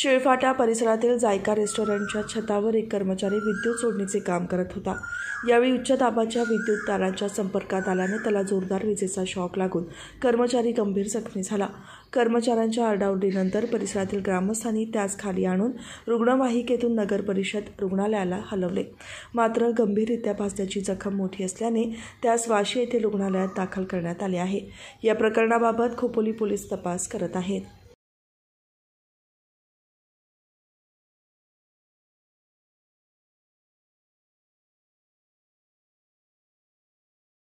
शिळफाटा परिसरातील जायका रेस्टॉरंटच्या छतावर एक कर्मचारी विद्युत सोडणीचे काम करत होता यावेळी उच्च दाबाच्या विद्युत तारांच्या संपर्कात आल्याने त्याला जोरदार विजेचा शॉक लागून कर्मचारी गंभीर जखमी झाला कर्मचाऱ्यांच्या आरडाओरडीनंतर परिसरातील ग्रामस्थांनी त्यास खाली आणून रुग्णवाहिकेतून नगर परिषद रुग्णालयाला हलवले मात्र गंभीररित्या भासण्याची जखम मोठी असल्याने त्यास वाशी येथे रुग्णालयात दाखल करण्यात आले आहे या प्रकरणाबाबत खोपोली पोलीस तपास करत आहेत